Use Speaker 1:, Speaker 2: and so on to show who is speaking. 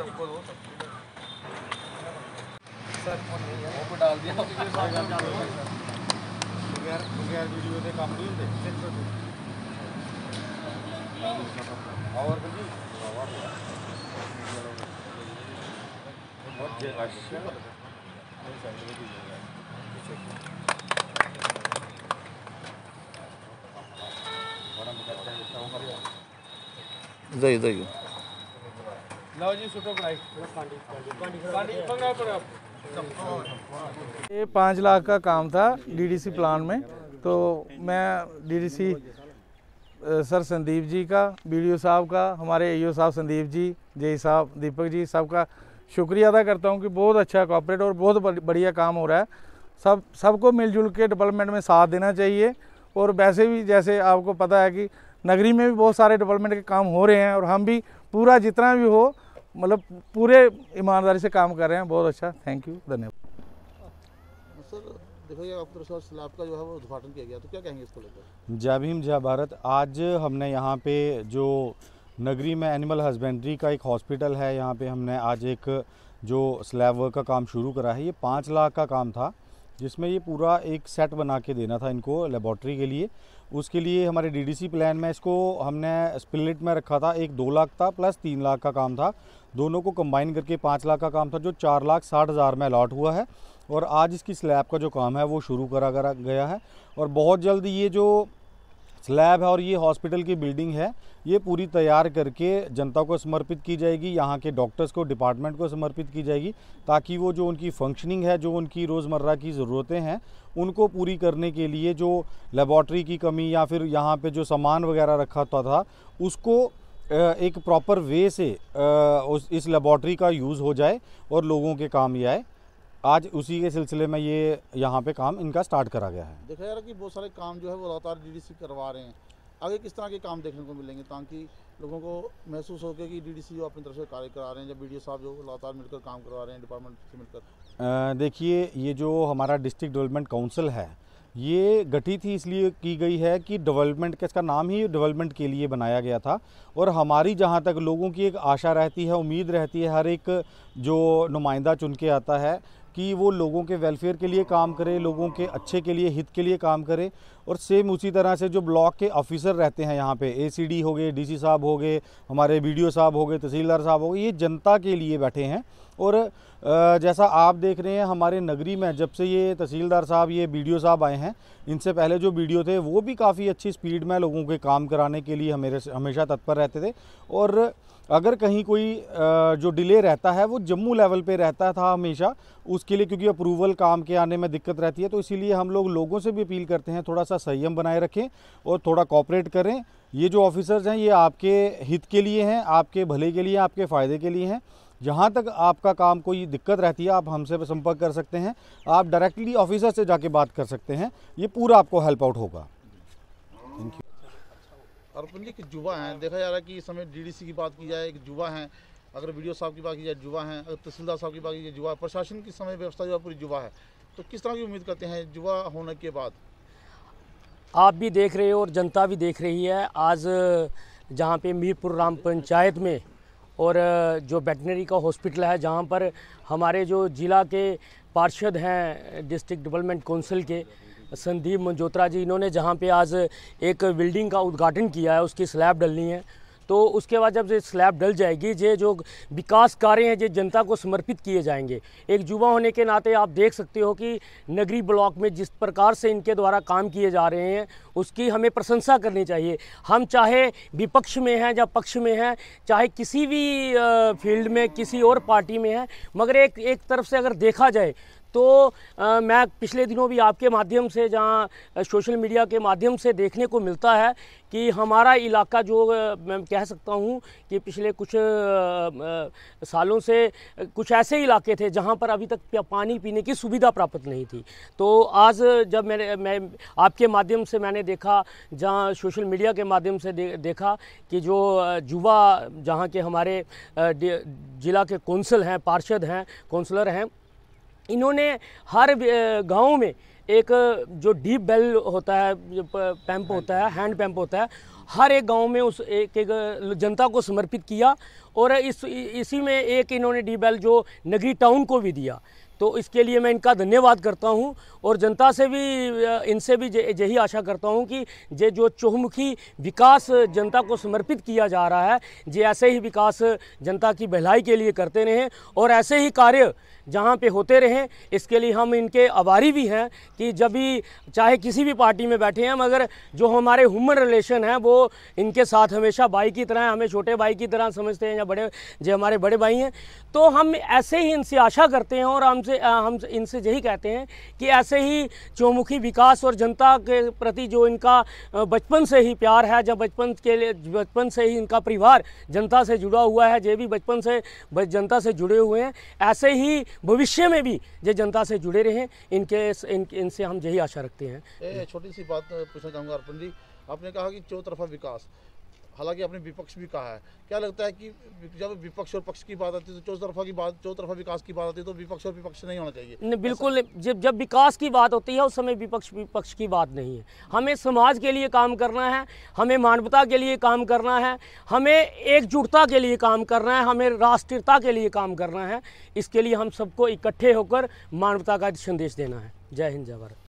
Speaker 1: सबको दो सबको डाल दिया बगैर वीडियो के काम नहीं होते
Speaker 2: और
Speaker 3: ये
Speaker 1: पाँच लाख का काम था डीडीसी प्लान में तो मैं डीडीसी सर संदीप जी का बीडीओ साहब का हमारे ए साहब संदीप जी जय साहब दीपक जी सबका शुक्रिया अदा करता हूँ कि बहुत अच्छा कॉपरेट और बहुत बढ़िया काम हो रहा है सब सबको मिलजुल के डेवलपमेंट में साथ देना चाहिए और वैसे भी जैसे आपको पता है कि नगरी में भी बहुत सारे डेवलपमेंट के काम हो रहे हैं और हम भी पूरा जितना भी हो मतलब पूरे ईमानदारी से काम कर रहे हैं बहुत अच्छा थैंक यू धन्यवाद
Speaker 2: सर देखो ये स्लैब का जो है वो उद्घाटन किया गया तो क्या कहेंगे इसको
Speaker 1: लेकर जय भीम जय भारत आज हमने यहाँ पे जो नगरी में एनिमल हस्बेंड्री का एक हॉस्पिटल है यहाँ पे हमने आज एक जो स्लैब वर्क का काम शुरू करा है ये पाँच लाख का काम था जिसमें ये पूरा एक सेट बना के देना था इनको लेबॉर्ट्री के लिए उसके लिए हमारे डीडीसी प्लान में इसको हमने स्प्लिट में रखा था एक दो लाख था प्लस तीन लाख का काम था दोनों को कंबाइन करके पाँच लाख का काम था जो चार लाख साठ हज़ार में अलाट हुआ है और आज इसकी स्लैब का जो काम है वो शुरू करा गया है और बहुत जल्द ये जो स्लैब है और ये हॉस्पिटल की बिल्डिंग है ये पूरी तैयार करके जनता को समर्पित की जाएगी यहाँ के डॉक्टर्स को डिपार्टमेंट को समर्पित की जाएगी ताकि वो जो उनकी फंक्शनिंग है जो उनकी रोज़मर्रा की ज़रूरतें हैं उनको पूरी करने के लिए जो लेबॉर्ट्री की कमी या फिर यहाँ पर जो सामान वगैरह रखा था, था उसको एक प्रॉपर वे से उस इस लेबॉर्ट्री का यूज़ हो जाए और लोगों के काम ये आए आज उसी के सिलसिले में ये यहाँ पे काम इनका स्टार्ट करा गया है
Speaker 2: देखा जा रहा है कि बहुत सारे काम जो है वो लगातार डीडीसी करवा रहे हैं आगे किस तरह के काम देखने को मिलेंगे ताकि लोगों को महसूस हो कि डीडीसी जो अपनी तरफ से कार्य करा रहे हैं जब बी साहब जो लगातार मिलकर काम करवा रहे हैं डिपार्टमेंट से
Speaker 1: मिलकर देखिए ये जो हमारा डिस्ट्रिक्ट डेवलपमेंट काउंसिल है ये गठित ही इसलिए की गई है कि डेवलपमेंट का इसका नाम ही डेवलपमेंट के लिए बनाया गया था और हमारी जहाँ तक लोगों की एक आशा रहती है उम्मीद रहती है हर एक जो नुमाइंदा चुन के आता है कि वो लोगों के वेलफेयर के लिए काम करे लोगों के अच्छे के लिए हित के लिए काम करे और सेम उसी तरह से जो ब्लॉक के ऑफिसर रहते हैं यहाँ पे एसीडी हो गए डीसी साहब हो गए हमारे बीडीओ साहब हो गए तहसीलदार साहब हो गए ये जनता के लिए बैठे हैं और जैसा आप देख रहे हैं हमारे नगरी में जब से ये तहसीलदार साहब ये बी साहब आए हैं इनसे पहले जो वीडियो थे वो भी काफ़ी अच्छी स्पीड में लोगों के काम कराने के लिए हमेरे हमेशा तत्पर रहते थे और अगर कहीं कोई जो डिले रहता है वो जम्मू लेवल पे रहता था हमेशा उसके लिए क्योंकि अप्रूवल काम के आने में दिक्कत रहती है तो इसीलिए हम लोग लोगों से भी अपील करते हैं थोड़ा सा संयम बनाए रखें और थोड़ा कॉपरेट करें ये जो ऑफिसर्स हैं ये आपके हित के लिए हैं आपके भले के लिए आपके फ़ायदे के लिए हैं जहाँ तक आपका काम कोई दिक्कत रहती है आप हमसे संपर्क कर सकते हैं आप डायरेक्टली ऑफिसर से जाके बात कर सकते हैं ये पूरा आपको हेल्प आउट होगा
Speaker 2: थैंक यू अर्पण जी युवा हैं देखा जा रहा है कि इस समय डीडीसी की बात की जाए एक युवा हैं अगर वीडियो साहब की बात की जाए युवा हैं अगर तहसीलदार साहब की बात की जाए युवा प्रशासन की समय व्यवस्था जो है पूरी युवा है तो किस तरह की उम्मीद करते हैं युवा होने के बाद
Speaker 3: आप भी देख रहे हो और जनता भी देख रही है आज जहाँ पे मीरपुर राम पंचायत में और जो वेटनरी का हॉस्पिटल है जहाँ पर हमारे जो ज़िला के पार्षद हैं डिस्ट्रिक्ट डेवलपमेंट काउंसिल के संदीप मंजोत्रा जी इन्होंने जहाँ पे आज एक बिल्डिंग का उद्घाटन किया है उसकी स्लैब डलनी है तो उसके बाद जब स्लैब डल जाएगी ये जो विकास कार्य हैं ये जनता को समर्पित किए जाएंगे एक युवा होने के नाते आप देख सकते हो कि नगरी ब्लॉक में जिस प्रकार से इनके द्वारा काम किए जा रहे हैं उसकी हमें प्रशंसा करनी चाहिए हम चाहे विपक्ष में हैं या पक्ष में हैं चाहे किसी भी फील्ड में किसी और पार्टी में हैं मगर एक एक तरफ से अगर देखा जाए तो आ, मैं पिछले दिनों भी आपके माध्यम से जहाँ सोशल मीडिया के माध्यम से देखने को मिलता है कि हमारा इलाका जो मैं कह सकता हूँ कि पिछले कुछ आ, आ, सालों से कुछ ऐसे इलाके थे जहाँ पर अभी तक पानी पीने की सुविधा प्राप्त नहीं थी तो आज जब मैंने मैं आपके माध्यम से मैंने देखा जहाँ सोशल मीडिया के माध्यम से दे, देखा कि जो युवा जहाँ के हमारे जिला के कौंसल हैं पार्षद हैं कौंसलर हैं इन्होंने हर गांव में एक जो डीप बेल होता है जो पैंप हाँ होता है हैंड पैंप होता है हर एक गांव में उस एक एक जनता को समर्पित किया और इस इसी में एक इन्होंने डी बेल जो नगरी टाउन को भी दिया तो इसके लिए मैं इनका धन्यवाद करता हूं और जनता से भी इनसे भी यही आशा करता हूं कि जे जो चौहमुखी विकास जनता को समर्पित किया जा रहा है जे ऐसे ही विकास जनता की भलाई के लिए करते रहें और ऐसे ही कार्य जहाँ पे होते रहें इसके लिए हम इनके आभारी भी हैं कि जब भी चाहे किसी भी पार्टी में बैठे हैं मगर जो हमारे ह्यूमन रिलेशन हैं वो इनके साथ हमेशा भाई की तरह हमें छोटे भाई की तरह समझते हैं या बड़े जो हमारे बड़े भाई हैं तो हम ऐसे ही इनसे आशा करते हैं और हमसे हम इनसे यही कहते हैं कि ऐसे ही चौमुखी विकास और जनता के प्रति जो इनका बचपन से ही प्यार है जब बचपन के लिए बचपन से ही इनका परिवार जनता से जुड़ा हुआ है जो भी बचपन से जनता से जुड़े हुए हैं ऐसे ही भविष्य में भी ये जनता से जुड़े रहें इनके इन, इनसे हम यही आशा रखते
Speaker 2: हैं छोटी सी बात पूछना चाहूँगा अर्पण जी आपने कहा कि चौतरफा विकास हालांकि अपने विपक्ष भी कहा है क्या लगता है कि जब विपक्ष और पक्ष की बात आती है तो चौतरफा की बात चौतरफा विकास की बात आती है तो विपक्ष और विपक्ष नहीं होना
Speaker 3: चाहिए नहीं बिल्कुल जब जब विकास की बात होती है उस समय विपक्ष विपक्ष की बात नहीं है हमें समाज के लिए काम करना है हमें मानवता के लिए काम करना है हमें एकजुटता के लिए काम करना है हमें राष्ट्रीयता के लिए काम करना है इसके लिए हम सबको इकट्ठे होकर मानवता का संदेश देना है जय हिंद जय भारत